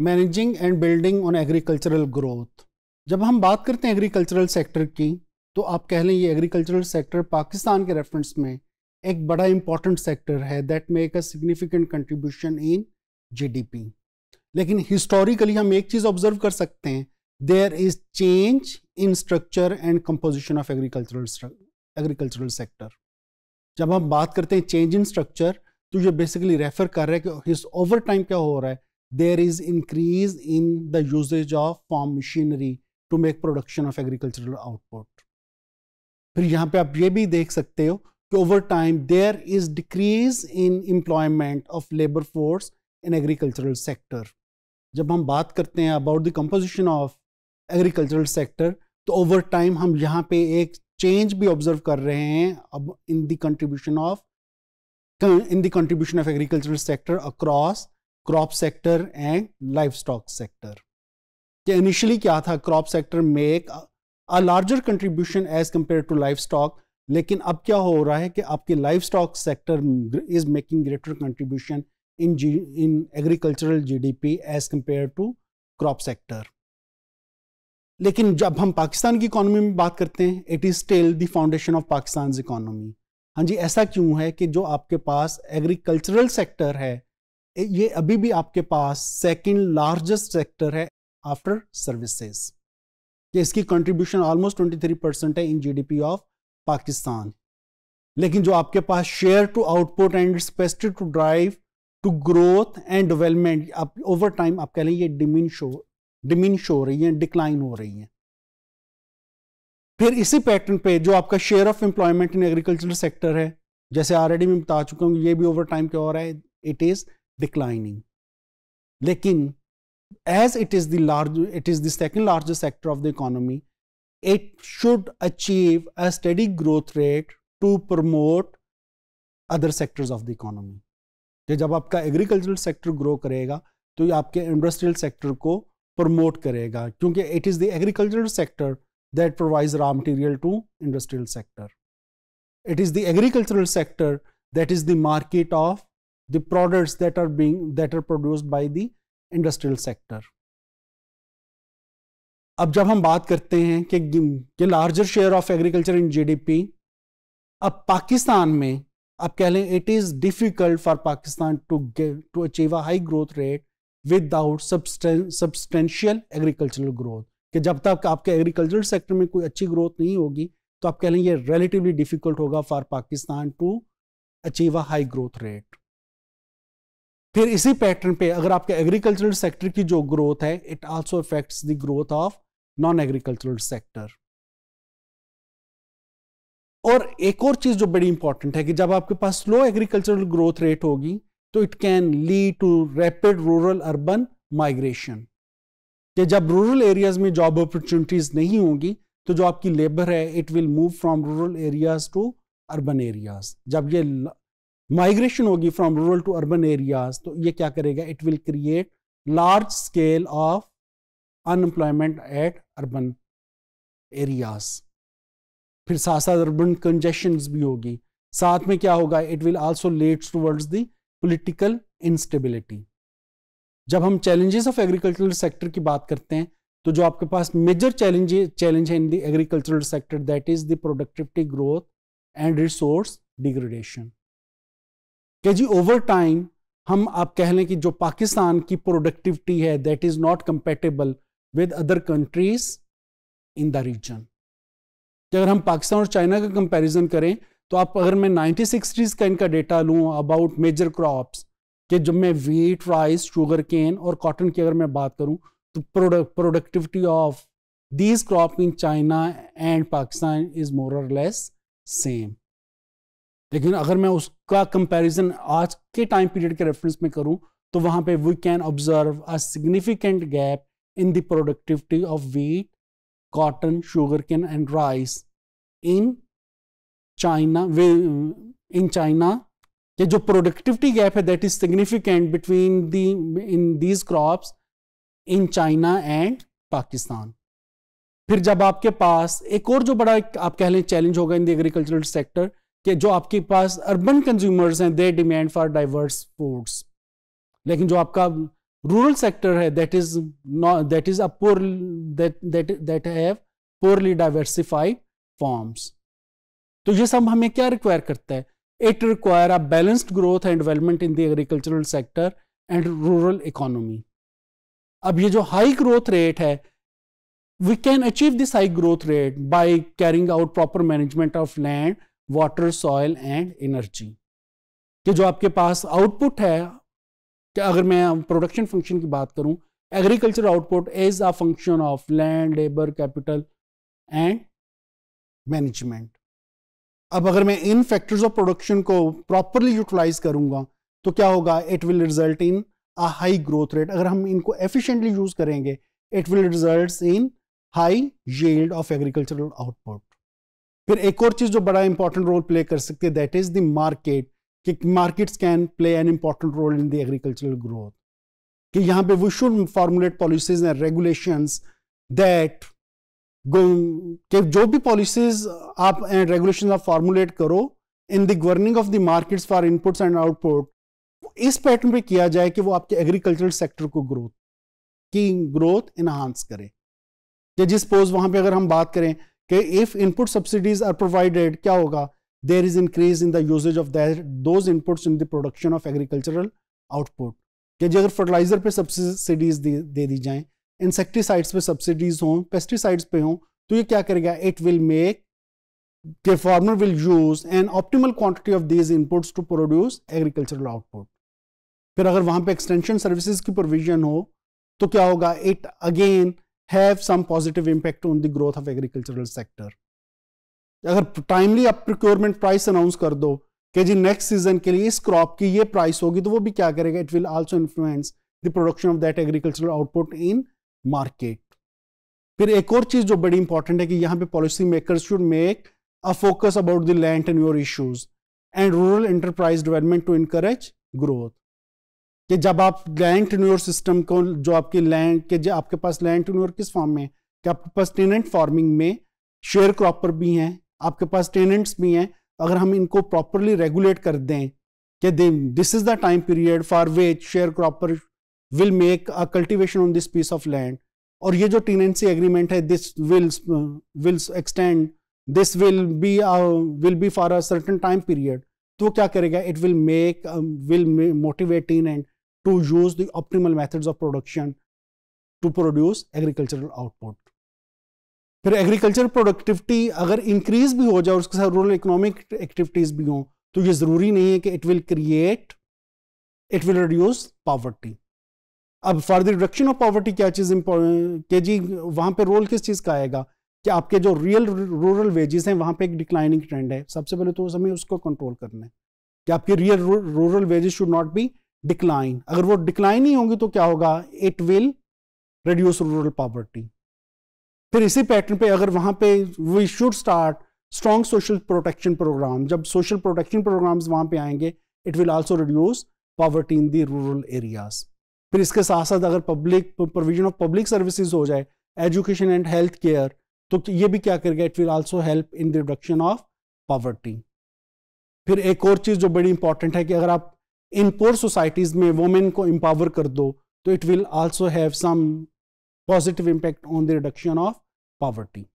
Managing and building on agricultural growth जब हम बात करते हैं एग्रीकल्चरल सेक्टर की तो आप कह लें ये एग्रीकल्चरल सेक्टर पाकिस्तान के रेफरेंस में एक बड़ा इंपॉर्टेंट सेक्टर है that make a significant contribution in GDP लेकिन हिस्टोरिकली हम एक चीज़ ऑब्जर्व कर सकते हैं there is change in structure and composition of agricultural agricultural sector जब हम बात करते हैं चेंज इन स्ट्रक्चर तो ये बेसिकली रेफर कर रहे हैं कि ओवर टाइम क्या हो रहा है there is increase in the usage of farm machinery to make production of agricultural output. फिर यहाँ पे आप ये भी देख सकते हो कि over time there is decrease in employment of labour force in agricultural sector जब हम बात करते हैं about the composition of agricultural sector तो ओवर टाइम हम यहाँ पे एक चेंज भी ऑब्जर्व कर रहे हैं अब in the contribution of in the contribution of agricultural sector across crop sector and livestock sector कि इनिशियली क्या था क्रॉप सेक्टर में एक a larger contribution as compare to livestock लेकिन अब क्या हो रहा है कि आपके livestock sector is making greater contribution in G in agricultural GDP as compare to crop sector लेकिन जब हम पाकिस्तान की इकोनॉमी में बात करते हैं it is still the foundation of Pakistan economy हाँ जी ऐसा क्यों है कि जो आपके पास एग्रीकल्चरल सेक्टर है ये अभी भी आपके पास सेकंड लार्जेस्ट सेक्टर है आफ्टर सर्विसेज इसकी कंट्रीब्यूशन ऑलमोस्ट 23 परसेंट है इन जीडीपी ऑफ पाकिस्तान लेकिन जो आपके पास share to output and capacity to drive to growth and development आप ओवर टाइम आप कह लें ये डिमिनिश डिमिनिश हो रही है डिक्लाइन हो रही है फिर इसी पैटर्न पे जो आपका share of employment in agriculture sector है जैसे ऑलरेडी मैं बता चुका हूँ ये भी ओवर टाइम क्या हो रहा है इट इज़ declining. लेकिन as it is the large, it is the second largest sector of the economy, it should achieve a steady growth rate to promote other sectors of the economy तो जब आपका agricultural sector grow करेगा तो ये आपके industrial sector को promote करेगा क्योंकि it is the agricultural sector that provide raw material to industrial sector it is the agricultural sector that is the market of the products that are being that are produced by the industrial sector. अब जब हम बात करते हैं कि कि larger share of agriculture in GDP अब पाकिस्तान में आप कह लें it is difficult for Pakistan to get to achieve a high growth rate without substantial agricultural growth कि जब तक आपके एग्रीकल्चरल सेक्टर में कोई अच्छी ग्रोथ नहीं होगी तो आप कह लें ये रिलेटिवली डिफ़िकल्ट होगा for Pakistan to achieve a high growth rate फिर इसी पैटर्न पे अगर आपके एग्रीकल्चरल सेक्टर की जो ग्रोथ है it also affects the growth of non agricultural sector और एक और चीज जो बड़ी इंपॉर्टेंट है कि जब आपके पास स्लो एग्रीकल्चरल ग्रोथ रेट होगी तो it can lead to rapid rural urban migration कि जब रूरल एरियाज में जॉब अपॉर्चुनिटीज नहीं होंगी तो जो आपकी लेबर है it will move from rural areas to urban areas जब ये माइग्रेशन होगी from rural to urban areas तो ये क्या करेगा it will create large scale of unemployment at urban areas फिर साथ साथ अर्बन कंजेशन भी होगी साथ में क्या होगा it will also leads towards the political instability जब हम चैलेंजेस ऑफ एग्रीकल्चरल सेक्टर की बात करते हैं तो जो आपके पास मेजर चैलेंज चैलेंज है in the agricultural sector that is the productivity growth and resource degradation कि जी ओवर टाइम हम आप कह लें कि जो पाकिस्तान की प्रोडक्टिविटी है that is not compatible with other countries in the region अगर हम पाकिस्तान और चाइना का कंपैरिजन करें तो आप अगर मैं नाइनटी सिक्सटीज का इनका डेटा लूँ अबाउट मेजर क्रॉप्स कि जब मैं वीट राइस शुगर केन और कॉटन की अगर मैं बात करूँ तो productivity of these crop in China and Pakistan is more और लेस सेम लेकिन अगर मैं उसका कंपैरिजन आज के टाइम पीरियड के रेफरेंस में करूं तो वहां पे we can observe a significant gap in the productivity of wheat cotton sugarcane and rice in China in China ये जो प्रोडक्टिविटी गैप है that is significant between the in these crops in China and Pakistan फिर जब आपके पास एक और जो बड़ा आप कह लें चैलेंज होगा इन द एग्रीकल्चरल सेक्टर कि जो आपके पास अर्बन कंज्यूमर्स हैं they demand for diverse foods लेकिन जो आपका रूरल सेक्टर है that is that is a poor that that have poorly diversified forms तो ये सब हमें क्या रिक्वायर करता है it require a balanced growth and development in the agricultural sector and rural economy अब ये जो हाई ग्रोथ रेट है we can achieve this high growth rate by carrying out proper management of land water soil and energy कि जो आपके पास output है कि अगर मैं प्रोडक्शन फंक्शन की बात करूं agriculture output is a function of land labour capital and management अब अगर मैं इन फैक्टर्स ऑफ प्रोडक्शन को प्रॉपरली यूटिलाइज करूंगा तो क्या होगा it will result in a high growth rate अगर हम इनको एफिशिएंटली यूज करेंगे it will result in high yield of agricultural output फिर एक और चीज जो बड़ा इंपॉर्टेंट रोल प्ले कर सकती है दैट इज द मार्केट कि markets can play an important role in the agricultural growth कि यहां पे we should formulate policies and regulations that कि जो भी पॉलिसीज आप एंड रेगुलेशन आप फॉर्मुलेट करो in the governing of the markets for inputs and output इस पैटर्न पे किया जाए कि वो आपके एग्रीकल्चरल सेक्टर को ग्रोथ की ग्रोथ इनहांस करे जिस पोज वहां पे अगर हम बात करें कि if input subsidies are provided क्या होगा there is increase in the usages of those inputs in the production of agricultural output कि अगर फर्टिलाइजर पे सब्सिडीज दे दी जाए इंसेक्टिसाइड्स पे सब्सिडीज हों पेस्टिसाइड्स पे हों तो ये क्या करेगा इट विल मेक के farmer will use an optimal quantity of these inputs to produce agricultural output फिर अगर वहां पे एक्सटेंशन सर्विसेज की प्रोविजन हो तो क्या होगा it again have some positive impact on the growth of agricultural sector अगर टाइमली आप प्रिक्योरमेंट प्राइस अनाउंस कर दो कि जी नेक्स्ट सीजन के लिए इस क्रॉप की ये प्राइस होगी तो वो भी क्या करेगा it will also influence the production of that agricultural output in market फिर एक और चीज जो बड़ी इंपॉर्टेंट है कि यहाँ पे policy maker should make a focus about the land and your issues and rural enterprise development to encourage growth कि जब आप लैंड टेन्योर सिस्टम को जो आपके लैंड के जो आपके पास लैंड टेन्योर किस फॉर्म में कि आपके पास टेनेंट फार्मिंग में शेयर क्रॉपर भी हैं आपके पास टेनेंट्स भी हैं अगर हम इनको प्रॉपरली रेगुलेट कर दें कि this is the time period for which sharecropper will make a cultivation on this piece of land और ये जो टीनेंसी एग्रीमेंट है this will will extend this will be will be for a certain time period तो क्या करेगा it will make will motivate tenant to use the optimal methods of production to produce agricultural output. फिर agriculture productivity अगर increase भी हो जाए उसके साथ रूरल इकोनॉमिक एक्टिविटीज भी हो तो ये ज़रूरी नहीं है कि it will create it will reduce poverty अब for the reduction of poverty क्या चीज़ के जी वहां पे रोल किस चीज़ का आएगा कि आपके जो रियल रूरल वेजेस हैं वहां पे एक डिक्लाइनिंग ट्रेंड है सबसे पहले तो हमें उसको कंट्रोल करना है कि आपके real rural wages should not be decline अगर वो डिक्लाइन ही होंगी तो क्या होगा it will reduce rural poverty फिर इसी पैटर्न पे अगर वहां पे we should start strong social protection program जब सोशल प्रोटेक्शन प्रोग्राम वहां पे आएंगे it will also reduce poverty in the rural areas फिर इसके साथ साथ अगर public provision of public services हो जाए एजुकेशन एंड हेल्थ केयर तो ये भी क्या करेगा it will also help in the reduction of poverty फिर एक और चीज़ जो बड़ी इंपॉर्टेंट है कि अगर आप इन पोर सोसाइटीज़ में वोमेन को एम्पावर कर दो तो it will also have some positive impact on the reduction of poverty